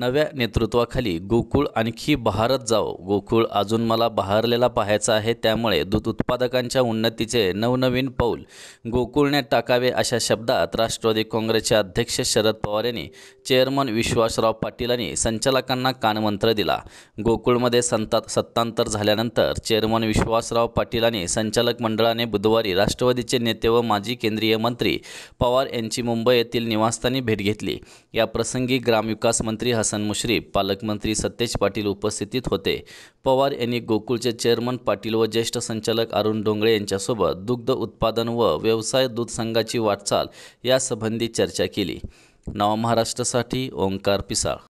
नव्या नेतृत्वाखाली गोकुळ आणखी बहारत जाओ गोकुळ अजून मला बहारलेला पाहायचा आहे त्यामुळे दूध उत्पादकांच्या उन्नतीचे नवनवीन पाऊल गोकुळने टाकावे अशा शब्दात राष्ट्रवादी काँग्रेसचे अध्यक्ष शरद पवार यांनी चेअरमन विश्वासराव पाटील यांनी संचालकांना कानमंत्र दिला गोकुळमध्ये संता सत्तांतर झाल्यानंतर चेअरमन विश्वासराव पाटील यांनी संचालक मंडळाने बुधवारी राष्ट्रवादीचे नेते व माजी केंद्रीय मंत्री पवार यांची मुंबई येथील निवासस्थानी भेट घेतली याप्रसंगी ग्रामविकास मंत्री हसन मुश्रीफ पालकमंत्री सतेज पाटील उपस्थितीत होते पवार यांनी गोकुळचे चेअरमन पाटील व ज्येष्ठ संचालक अरुण डोंगळे यांच्यासोबत दुग्ध उत्पादन व व्यवसाय दूध संघाची वाटचाल यासंबंधी चर्चा केली महाराष्ट्रासाठी ओंकार पिसाळ